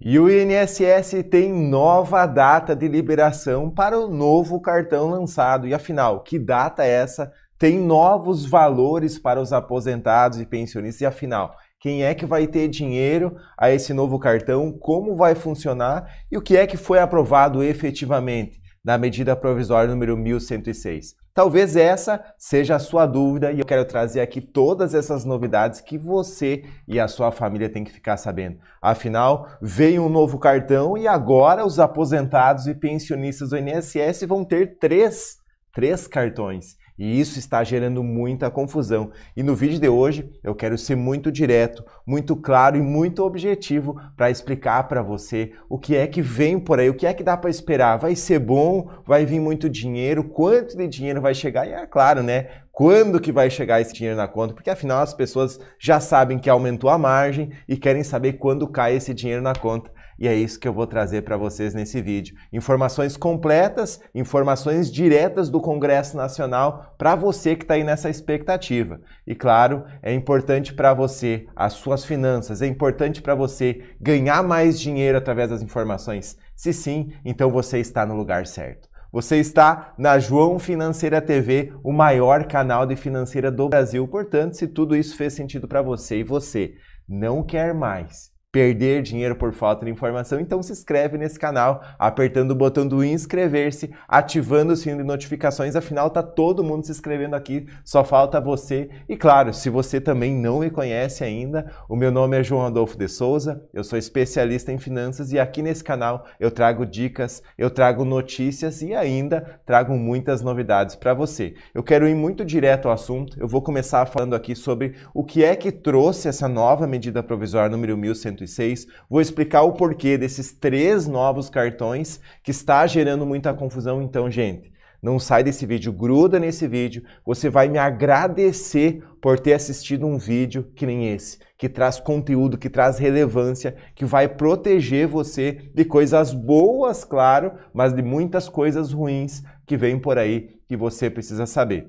E o INSS tem nova data de liberação para o novo cartão lançado. E afinal, que data é essa? Tem novos valores para os aposentados e pensionistas. E afinal, quem é que vai ter dinheiro a esse novo cartão? Como vai funcionar? E o que é que foi aprovado efetivamente? na medida provisória número 1106. Talvez essa seja a sua dúvida e eu quero trazer aqui todas essas novidades que você e a sua família tem que ficar sabendo. Afinal, veio um novo cartão e agora os aposentados e pensionistas do INSS vão ter três, três cartões. E isso está gerando muita confusão. E no vídeo de hoje eu quero ser muito direto, muito claro e muito objetivo para explicar para você o que é que vem por aí, o que é que dá para esperar. Vai ser bom? Vai vir muito dinheiro? Quanto de dinheiro vai chegar? E é claro, né? quando que vai chegar esse dinheiro na conta, porque afinal as pessoas já sabem que aumentou a margem e querem saber quando cai esse dinheiro na conta. E é isso que eu vou trazer para vocês nesse vídeo. Informações completas, informações diretas do Congresso Nacional para você que está aí nessa expectativa. E claro, é importante para você as suas finanças, é importante para você ganhar mais dinheiro através das informações. Se sim, então você está no lugar certo. Você está na João Financeira TV, o maior canal de financeira do Brasil. Portanto, se tudo isso fez sentido para você e você não quer mais perder dinheiro por falta de informação, então se inscreve nesse canal, apertando o botão do inscrever-se, ativando o sino de notificações, afinal tá todo mundo se inscrevendo aqui, só falta você. E claro, se você também não me conhece ainda, o meu nome é João Adolfo de Souza, eu sou especialista em finanças e aqui nesse canal eu trago dicas, eu trago notícias e ainda trago muitas novidades para você. Eu quero ir muito direto ao assunto, eu vou começar falando aqui sobre o que é que trouxe essa nova medida provisória número 1100 106. Vou explicar o porquê desses três novos cartões que está gerando muita confusão, então, gente. Não sai desse vídeo, gruda nesse vídeo. Você vai me agradecer por ter assistido um vídeo que nem esse, que traz conteúdo, que traz relevância, que vai proteger você de coisas boas, claro, mas de muitas coisas ruins que vêm por aí que você precisa saber.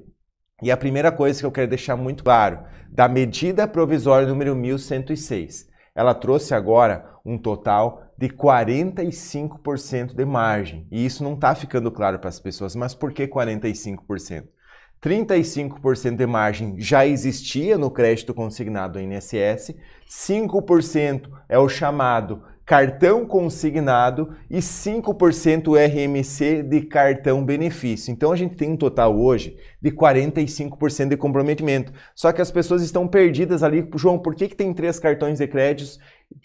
E a primeira coisa que eu quero deixar muito claro, da medida provisória número 1106, ela trouxe agora um total de 45% de margem. E isso não está ficando claro para as pessoas, mas por que 45%? 35% de margem já existia no crédito consignado ao INSS, 5% é o chamado cartão consignado e 5% RMC de cartão benefício. Então a gente tem um total hoje de 45% de comprometimento. Só que as pessoas estão perdidas ali. João, por que, que tem três cartões de crédito?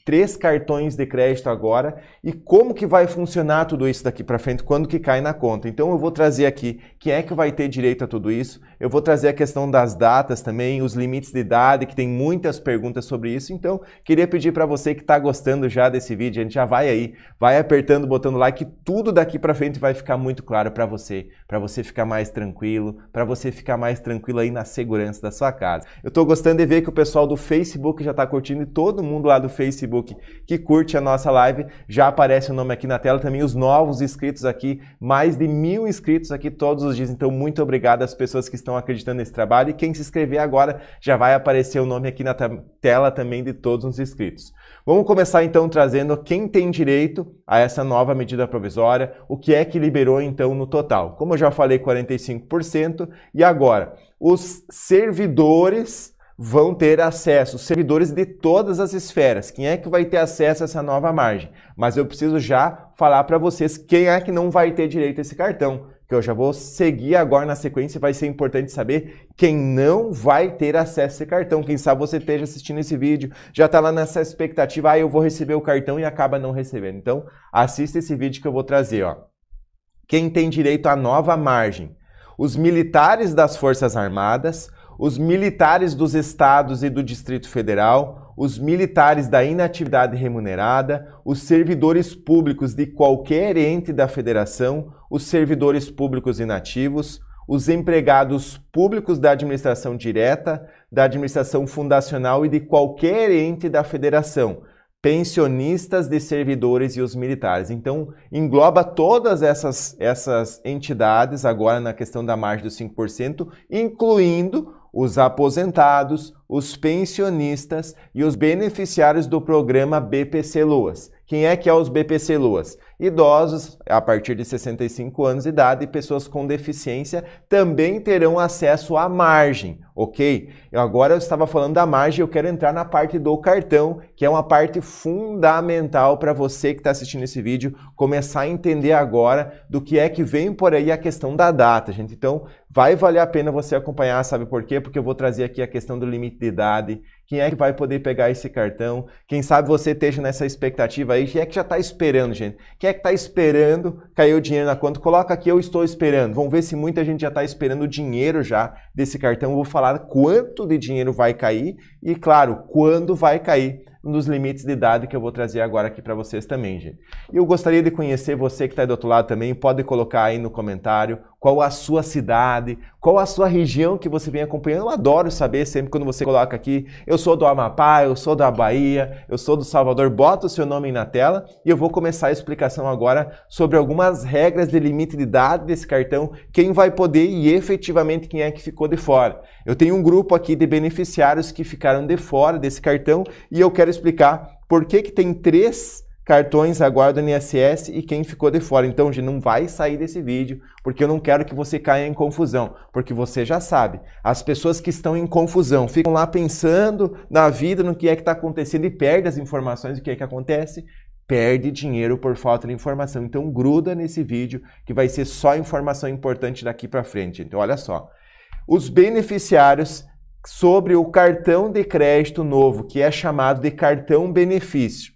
Três cartões de crédito agora e como que vai funcionar tudo isso daqui para frente, quando que cai na conta. Então eu vou trazer aqui quem é que vai ter direito a tudo isso eu vou trazer a questão das datas também, os limites de idade, que tem muitas perguntas sobre isso. Então, queria pedir para você que está gostando já desse vídeo, a gente já vai aí, vai apertando, botando like, tudo daqui para frente vai ficar muito claro para você, para você ficar mais tranquilo, para você ficar mais tranquilo aí na segurança da sua casa. Eu estou gostando de ver que o pessoal do Facebook já está curtindo e todo mundo lá do Facebook que curte a nossa live já aparece o nome aqui na tela também os novos inscritos aqui, mais de mil inscritos aqui todos os dias. Então, muito obrigado às pessoas que estão estão acreditando nesse trabalho. E quem se inscrever agora já vai aparecer o nome aqui na tela também de todos os inscritos. Vamos começar então trazendo quem tem direito a essa nova medida provisória, o que é que liberou então no total. Como eu já falei, 45%. E agora, os servidores vão ter acesso, servidores de todas as esferas. Quem é que vai ter acesso a essa nova margem? Mas eu preciso já falar para vocês quem é que não vai ter direito a esse cartão que eu já vou seguir agora na sequência, vai ser importante saber quem não vai ter acesso a esse cartão. Quem sabe você esteja assistindo esse vídeo, já está lá nessa expectativa, ah, eu vou receber o cartão e acaba não recebendo. Então, assista esse vídeo que eu vou trazer, ó. Quem tem direito à nova margem? Os militares das Forças Armadas, os militares dos estados e do Distrito Federal, os militares da inatividade remunerada, os servidores públicos de qualquer ente da federação, os servidores públicos inativos, os empregados públicos da administração direta, da administração fundacional e de qualquer ente da federação, pensionistas de servidores e os militares. Então, engloba todas essas, essas entidades agora na questão da margem dos 5%, incluindo os aposentados, os pensionistas e os beneficiários do programa BPC Loas. Quem é que é os BPC Loas? Idosos a partir de 65 anos de idade e pessoas com deficiência também terão acesso à margem, ok? Eu agora eu estava falando da margem, eu quero entrar na parte do cartão, que é uma parte fundamental para você que está assistindo esse vídeo começar a entender agora do que é que vem por aí a questão da data, gente. Então, vai valer a pena você acompanhar, sabe por quê? Porque eu vou trazer aqui a questão do limite de idade, quem é que vai poder pegar esse cartão, quem sabe você esteja nessa expectativa aí, quem é que já está esperando, gente? Quem é que está esperando cair o dinheiro na conta? Coloca aqui, eu estou esperando. Vamos ver se muita gente já está esperando o dinheiro já desse cartão. Eu vou falar quanto de dinheiro vai cair e, claro, quando vai cair nos limites de idade que eu vou trazer agora aqui para vocês também, gente. E eu gostaria de conhecer você que está do outro lado também, pode colocar aí no comentário qual a sua cidade, qual a sua região que você vem acompanhando. Eu adoro saber sempre quando você coloca aqui, eu sou do Amapá, eu sou da Bahia, eu sou do Salvador, bota o seu nome na tela e eu vou começar a explicação agora sobre algumas regras de limite de idade desse cartão, quem vai poder e efetivamente quem é que ficou de fora. Eu tenho um grupo aqui de beneficiários que ficaram de fora desse cartão e eu quero explicar por que, que tem três cartões aguardam INSS e quem ficou de fora. Então, gente, não vai sair desse vídeo, porque eu não quero que você caia em confusão, porque você já sabe, as pessoas que estão em confusão ficam lá pensando na vida, no que é que está acontecendo e perde as informações do que é que acontece, perde dinheiro por falta de informação. Então, gruda nesse vídeo que vai ser só informação importante daqui para frente. Então, olha só, os beneficiários sobre o cartão de crédito novo, que é chamado de cartão benefício.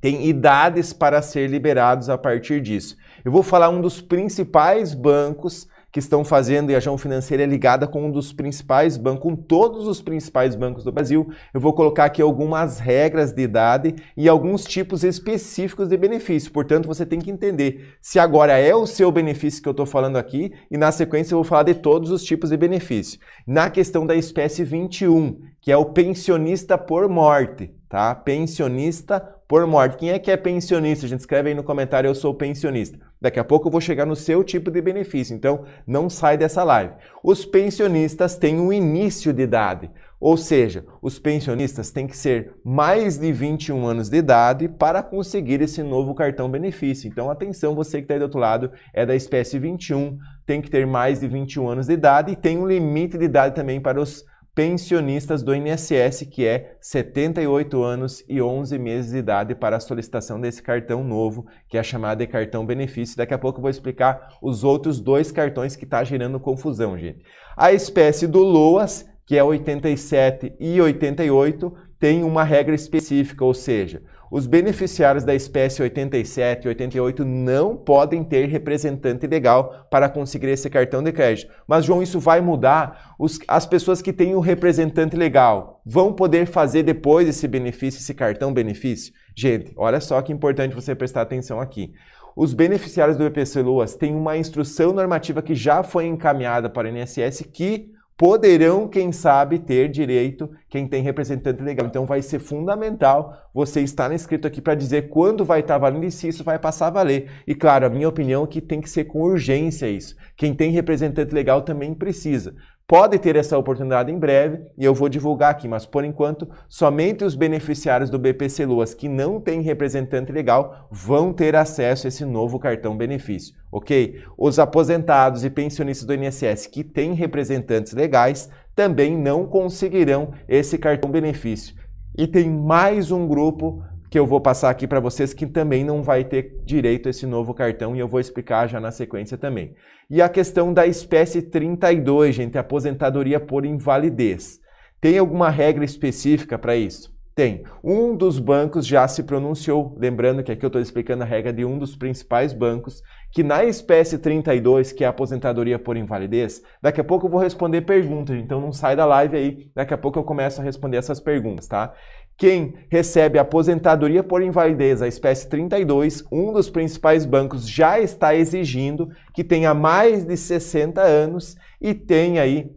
Tem idades para ser liberados a partir disso. Eu vou falar um dos principais bancos que estão fazendo e a João Financeira é ligada com um dos principais bancos, com todos os principais bancos do Brasil. Eu vou colocar aqui algumas regras de idade e alguns tipos específicos de benefício. Portanto, você tem que entender se agora é o seu benefício que eu estou falando aqui e na sequência eu vou falar de todos os tipos de benefício. Na questão da espécie 21, que é o pensionista por morte tá? Pensionista por morte. Quem é que é pensionista? A gente escreve aí no comentário, eu sou pensionista. Daqui a pouco eu vou chegar no seu tipo de benefício, então não sai dessa live. Os pensionistas têm um início de idade, ou seja, os pensionistas têm que ser mais de 21 anos de idade para conseguir esse novo cartão benefício. Então atenção, você que está aí do outro lado é da espécie 21, tem que ter mais de 21 anos de idade e tem um limite de idade também para os pensionistas do INSS, que é 78 anos e 11 meses de idade para a solicitação desse cartão novo, que é chamado de cartão benefício. Daqui a pouco eu vou explicar os outros dois cartões que está gerando confusão, gente. A espécie do LOAS, que é 87 e 88, tem uma regra específica, ou seja, os beneficiários da espécie 87 e 88 não podem ter representante legal para conseguir esse cartão de crédito. Mas, João, isso vai mudar? Os, as pessoas que têm o um representante legal vão poder fazer depois esse benefício, esse cartão benefício? Gente, olha só que importante você prestar atenção aqui. Os beneficiários do EPC Luas têm uma instrução normativa que já foi encaminhada para o INSS que poderão, quem sabe, ter direito quem tem representante legal. Então vai ser fundamental você estar inscrito aqui para dizer quando vai estar tá valendo e se isso vai passar a valer. E claro, a minha opinião é que tem que ser com urgência isso. Quem tem representante legal também precisa. Pode ter essa oportunidade em breve e eu vou divulgar aqui, mas por enquanto, somente os beneficiários do BPC Luas que não têm representante legal vão ter acesso a esse novo cartão benefício, ok? Os aposentados e pensionistas do INSS que têm representantes legais também não conseguirão esse cartão benefício. E tem mais um grupo que eu vou passar aqui para vocês que também não vai ter direito a esse novo cartão e eu vou explicar já na sequência também. E a questão da espécie 32, gente, aposentadoria por invalidez. Tem alguma regra específica para isso? Tem. Um dos bancos já se pronunciou, lembrando que aqui eu estou explicando a regra de um dos principais bancos, que na espécie 32, que é a aposentadoria por invalidez, daqui a pouco eu vou responder perguntas, então não sai da live aí, daqui a pouco eu começo a responder essas perguntas, tá? Quem recebe aposentadoria por invalidez, a espécie 32, um dos principais bancos já está exigindo que tenha mais de 60 anos e tenha aí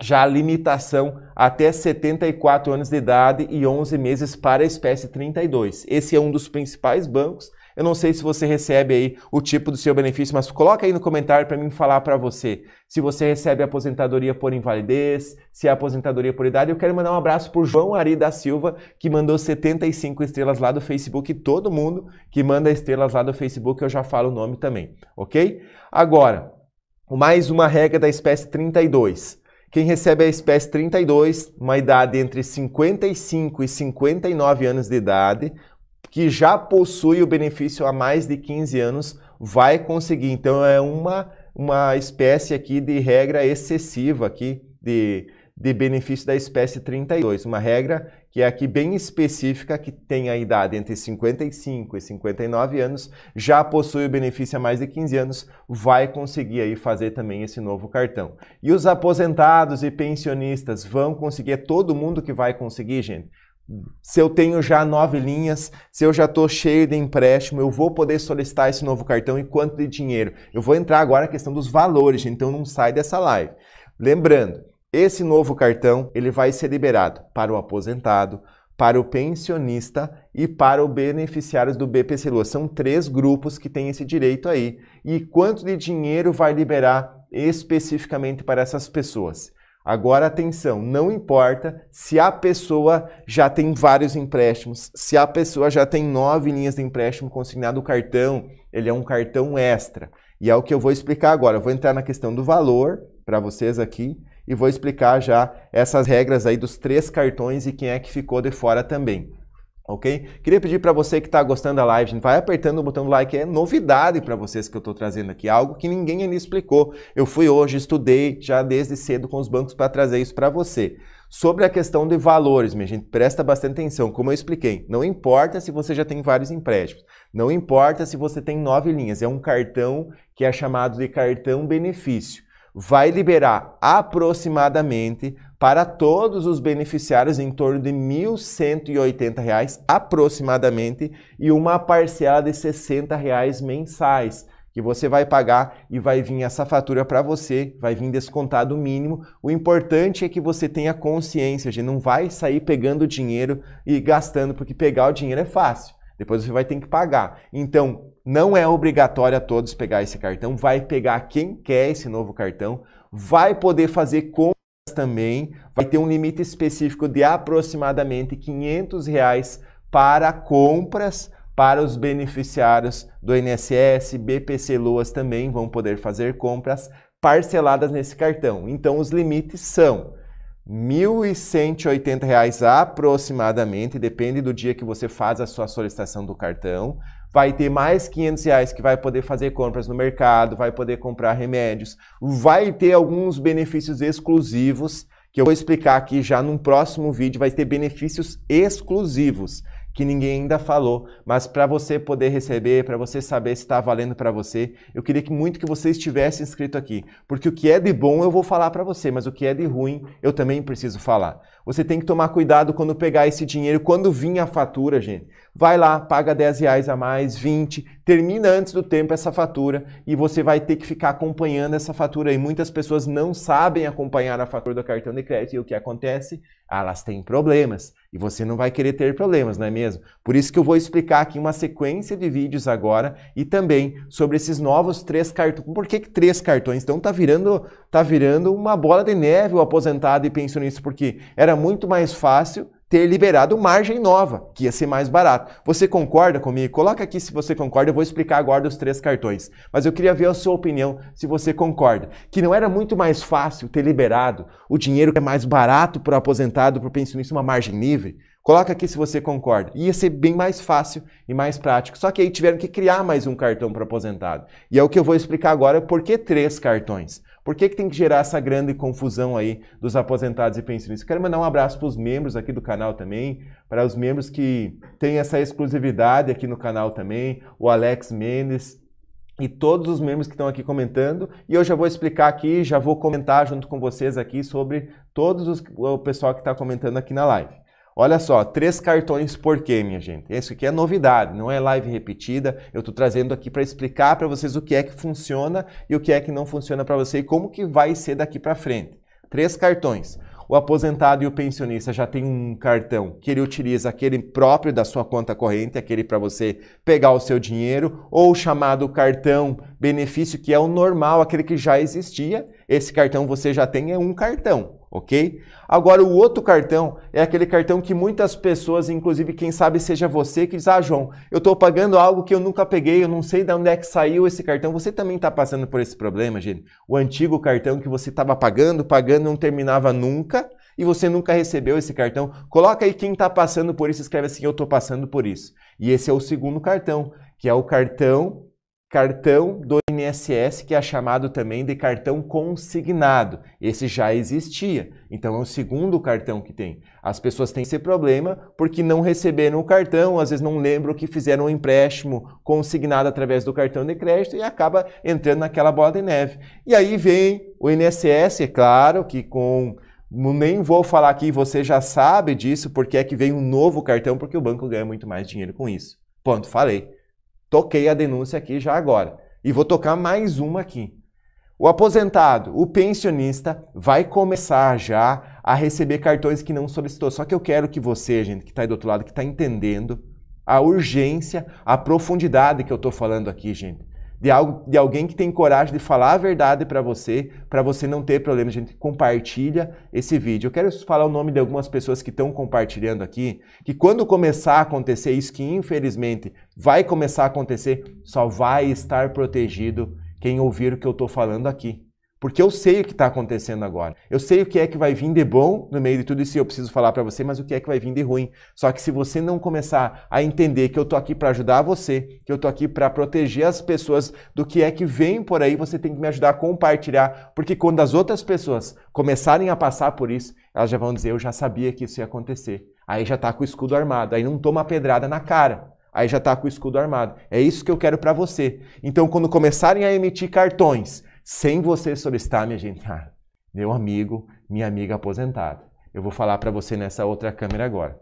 já a limitação até 74 anos de idade e 11 meses para a espécie 32. Esse é um dos principais bancos eu não sei se você recebe aí o tipo do seu benefício, mas coloca aí no comentário para mim falar para você se você recebe aposentadoria por invalidez, se é aposentadoria por idade. Eu quero mandar um abraço para João Ari da Silva, que mandou 75 estrelas lá do Facebook. Todo mundo que manda estrelas lá do Facebook, eu já falo o nome também, ok? Agora, mais uma regra da espécie 32. Quem recebe a espécie 32, uma idade entre 55 e 59 anos de idade, que já possui o benefício há mais de 15 anos vai conseguir. Então é uma, uma espécie aqui de regra excessiva aqui de, de benefício da espécie 32, uma regra que é aqui bem específica que tem a idade entre 55 e 59 anos, já possui o benefício há mais de 15 anos, vai conseguir aí fazer também esse novo cartão. E os aposentados e pensionistas vão conseguir, é todo mundo que vai conseguir, gente se eu tenho já nove linhas, se eu já estou cheio de empréstimo, eu vou poder solicitar esse novo cartão e quanto de dinheiro? Eu vou entrar agora na questão dos valores, então não sai dessa live. Lembrando, esse novo cartão ele vai ser liberado para o aposentado, para o pensionista e para os beneficiários do BPC Lua. São três grupos que têm esse direito aí. E quanto de dinheiro vai liberar especificamente para essas pessoas? Agora, atenção, não importa se a pessoa já tem vários empréstimos, se a pessoa já tem nove linhas de empréstimo consignado o cartão, ele é um cartão extra. E é o que eu vou explicar agora. Eu vou entrar na questão do valor para vocês aqui e vou explicar já essas regras aí dos três cartões e quem é que ficou de fora também ok? Queria pedir para você que está gostando da live, vai apertando o botão do like, é novidade para vocês que eu estou trazendo aqui, algo que ninguém ainda explicou. Eu fui hoje, estudei já desde cedo com os bancos para trazer isso para você. Sobre a questão de valores, minha gente, presta bastante atenção. Como eu expliquei, não importa se você já tem vários empréstimos, não importa se você tem nove linhas, é um cartão que é chamado de cartão benefício. Vai liberar aproximadamente para todos os beneficiários em torno de R$ 1.180 reais, aproximadamente e uma parcela de R$ 60 reais mensais que você vai pagar e vai vir essa fatura para você, vai vir descontado o mínimo. O importante é que você tenha consciência, de não vai sair pegando dinheiro e gastando, porque pegar o dinheiro é fácil. Depois você vai ter que pagar. Então, não é obrigatório a todos pegar esse cartão, vai pegar quem quer esse novo cartão, vai poder fazer com também vai ter um limite específico de aproximadamente 500 reais para compras para os beneficiários do INSS, BPC Loas também vão poder fazer compras parceladas nesse cartão. Então os limites são R$ 1.180 aproximadamente, depende do dia que você faz a sua solicitação do cartão, vai ter mais 500 reais que vai poder fazer compras no mercado, vai poder comprar remédios, vai ter alguns benefícios exclusivos que eu vou explicar aqui já num próximo vídeo, vai ter benefícios exclusivos que ninguém ainda falou, mas para você poder receber, para você saber se está valendo para você, eu queria que muito que você estivesse inscrito aqui, porque o que é de bom eu vou falar para você, mas o que é de ruim eu também preciso falar. Você tem que tomar cuidado quando pegar esse dinheiro, quando vir a fatura, gente. Vai lá, paga 10 reais a mais, 20, termina antes do tempo essa fatura e você vai ter que ficar acompanhando essa fatura. E muitas pessoas não sabem acompanhar a fatura do cartão de crédito. E o que acontece? Elas têm problemas e você não vai querer ter problemas, não é mesmo? Por isso que eu vou explicar aqui uma sequência de vídeos agora e também sobre esses novos três cartões. Por que, que três cartões? Então tá virando está virando uma bola de neve o aposentado e pensionista, porque era muito mais fácil ter liberado margem nova, que ia ser mais barato. Você concorda comigo? Coloca aqui se você concorda, eu vou explicar agora os três cartões. Mas eu queria ver a sua opinião, se você concorda. Que não era muito mais fácil ter liberado o dinheiro que é mais barato para o aposentado, para o pensionista, uma margem livre? Coloca aqui se você concorda. Ia ser bem mais fácil e mais prático. Só que aí tiveram que criar mais um cartão para aposentado. E é o que eu vou explicar agora, por que três cartões? Por que, que tem que gerar essa grande confusão aí dos aposentados e pensionistas? Quero mandar um abraço para os membros aqui do canal também, para os membros que têm essa exclusividade aqui no canal também, o Alex Mendes e todos os membros que estão aqui comentando. E eu já vou explicar aqui, já vou comentar junto com vocês aqui sobre todos os, o pessoal que está comentando aqui na live. Olha só, três cartões por quê, minha gente? Isso aqui é novidade, não é live repetida. Eu estou trazendo aqui para explicar para vocês o que é que funciona e o que é que não funciona para você e como que vai ser daqui para frente. Três cartões. O aposentado e o pensionista já tem um cartão que ele utiliza aquele próprio da sua conta corrente, aquele para você pegar o seu dinheiro, ou chamado cartão benefício, que é o normal, aquele que já existia. Esse cartão você já tem, é um cartão ok? Agora, o outro cartão é aquele cartão que muitas pessoas, inclusive quem sabe seja você, que diz: Ah, João, eu estou pagando algo que eu nunca peguei, eu não sei de onde é que saiu esse cartão. Você também está passando por esse problema, gente? O antigo cartão que você estava pagando, pagando, não terminava nunca. E você nunca recebeu esse cartão? Coloca aí quem está passando por isso, escreve assim: Eu estou passando por isso. E esse é o segundo cartão, que é o cartão cartão do INSS, que é chamado também de cartão consignado. Esse já existia, então é o segundo cartão que tem. As pessoas têm esse problema porque não receberam o cartão, às vezes não lembram que fizeram um empréstimo consignado através do cartão de crédito e acaba entrando naquela bola de neve. E aí vem o INSS, é claro que com nem vou falar aqui, você já sabe disso, porque é que vem um novo cartão, porque o banco ganha muito mais dinheiro com isso. Ponto, falei. Toquei a denúncia aqui já agora. E vou tocar mais uma aqui. O aposentado, o pensionista, vai começar já a receber cartões que não solicitou. Só que eu quero que você, gente, que está aí do outro lado, que está entendendo a urgência, a profundidade que eu estou falando aqui, gente de, algo, de alguém que tem coragem de falar a verdade para você, para você não ter problema. A gente compartilha esse vídeo. Eu quero falar o nome de algumas pessoas que estão compartilhando aqui, que quando começar a acontecer isso, que infelizmente vai começar a acontecer, só vai estar protegido quem ouvir o que eu estou falando aqui. Porque eu sei o que está acontecendo agora. Eu sei o que é que vai vir de bom no meio de tudo isso e eu preciso falar para você, mas o que é que vai vir de ruim. Só que se você não começar a entender que eu estou aqui para ajudar você, que eu estou aqui para proteger as pessoas do que é que vem por aí, você tem que me ajudar a compartilhar. Porque quando as outras pessoas começarem a passar por isso, elas já vão dizer: Eu já sabia que isso ia acontecer. Aí já está com o escudo armado, aí não toma pedrada na cara. Aí já está com o escudo armado. É isso que eu quero para você. Então, quando começarem a emitir cartões, sem você solicitar, minha gente. Ah, meu amigo, minha amiga aposentada. Eu vou falar para você nessa outra câmera agora.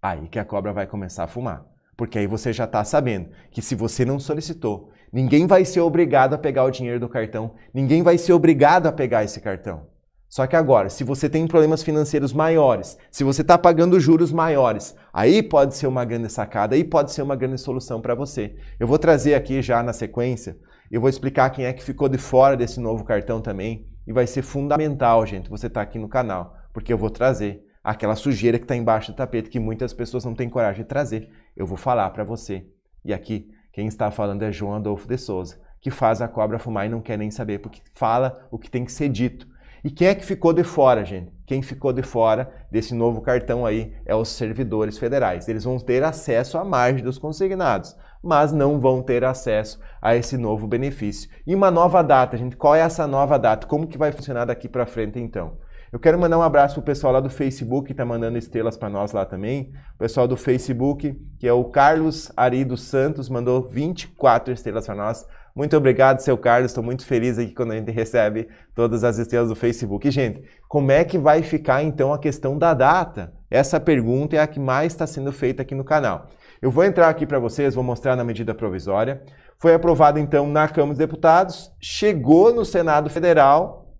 Aí que a cobra vai começar a fumar. Porque aí você já está sabendo que se você não solicitou, ninguém vai ser obrigado a pegar o dinheiro do cartão, ninguém vai ser obrigado a pegar esse cartão. Só que agora, se você tem problemas financeiros maiores, se você está pagando juros maiores, aí pode ser uma grande sacada, aí pode ser uma grande solução para você. Eu vou trazer aqui já na sequência eu vou explicar quem é que ficou de fora desse novo cartão também. E vai ser fundamental, gente, você estar tá aqui no canal, porque eu vou trazer aquela sujeira que está embaixo do tapete que muitas pessoas não têm coragem de trazer. Eu vou falar para você. E aqui, quem está falando é João Adolfo de Souza, que faz a cobra fumar e não quer nem saber, porque fala o que tem que ser dito. E quem é que ficou de fora, gente? Quem ficou de fora desse novo cartão aí é os servidores federais. Eles vão ter acesso à margem dos consignados mas não vão ter acesso a esse novo benefício. E uma nova data, gente, qual é essa nova data? Como que vai funcionar daqui para frente então? Eu quero mandar um abraço pro pessoal lá do Facebook, que tá mandando estrelas para nós lá também. O pessoal do Facebook, que é o Carlos Ari dos Santos, mandou 24 estrelas para nós. Muito obrigado, seu Carlos. Estou muito feliz aqui quando a gente recebe todas as estrelas do Facebook. E, gente, como é que vai ficar então a questão da data? Essa pergunta é a que mais está sendo feita aqui no canal. Eu vou entrar aqui para vocês, vou mostrar na medida provisória. Foi aprovada então na Câmara dos Deputados, chegou no Senado Federal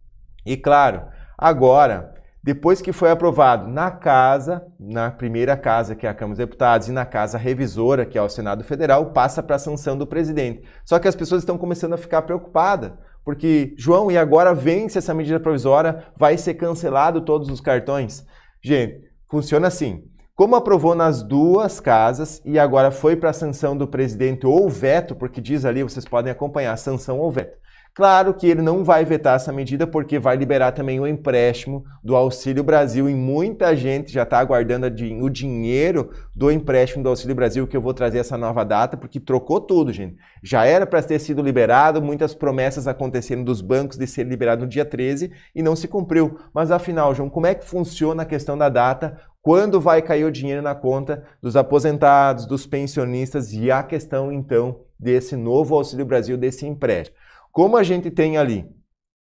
e, claro, agora, depois que foi aprovado na Casa, na primeira casa, que é a Câmara dos Deputados, e na Casa Revisora, que é o Senado Federal, passa para a sanção do presidente. Só que as pessoas estão começando a ficar preocupadas, porque, João, e agora vence essa medida provisória? Vai ser cancelado todos os cartões? Gente, funciona assim. Como aprovou nas duas casas e agora foi para a sanção do presidente ou veto, porque diz ali, vocês podem acompanhar, sanção ou veto. Claro que ele não vai vetar essa medida porque vai liberar também o empréstimo do Auxílio Brasil e muita gente já está aguardando o dinheiro do empréstimo do Auxílio Brasil que eu vou trazer essa nova data porque trocou tudo, gente. Já era para ter sido liberado, muitas promessas acontecendo dos bancos de ser liberado no dia 13 e não se cumpriu. Mas afinal, João, como é que funciona a questão da data? Quando vai cair o dinheiro na conta dos aposentados, dos pensionistas e a questão então desse novo Auxílio Brasil, desse empréstimo? Como a gente tem ali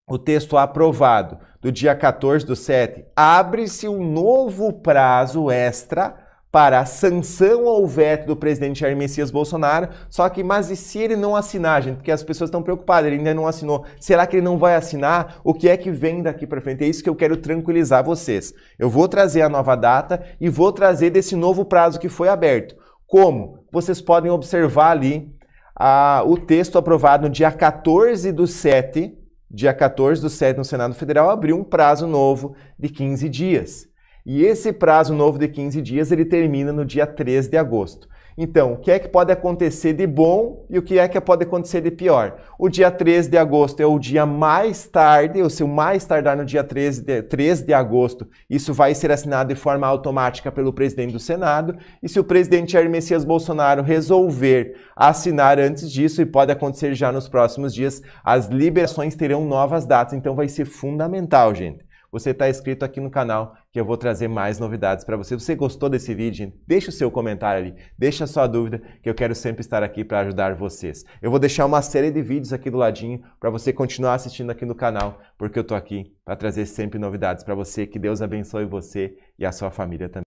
o texto aprovado do dia 14 do 7, abre-se um novo prazo extra para a sanção ao veto do presidente Jair Messias Bolsonaro. Só que, mas e se ele não assinar, gente? Porque as pessoas estão preocupadas, ele ainda não assinou. Será que ele não vai assinar? O que é que vem daqui para frente? É isso que eu quero tranquilizar vocês. Eu vou trazer a nova data e vou trazer desse novo prazo que foi aberto. Como? Vocês podem observar ali a, o texto aprovado no dia 14 do 7, dia 14 do 7 no Senado Federal, abriu um prazo novo de 15 dias. E esse prazo novo de 15 dias ele termina no dia 3 de agosto. Então, o que é que pode acontecer de bom e o que é que pode acontecer de pior? O dia 13 de agosto é o dia mais tarde, ou se o mais tardar no dia 13 de, 13 de agosto, isso vai ser assinado de forma automática pelo presidente do Senado. E se o presidente Jair Messias Bolsonaro resolver assinar antes disso, e pode acontecer já nos próximos dias, as liberações terão novas datas. Então, vai ser fundamental, gente você está inscrito aqui no canal que eu vou trazer mais novidades para você. você gostou desse vídeo, deixa o seu comentário ali, deixa a sua dúvida, que eu quero sempre estar aqui para ajudar vocês. Eu vou deixar uma série de vídeos aqui do ladinho para você continuar assistindo aqui no canal, porque eu estou aqui para trazer sempre novidades para você. Que Deus abençoe você e a sua família também.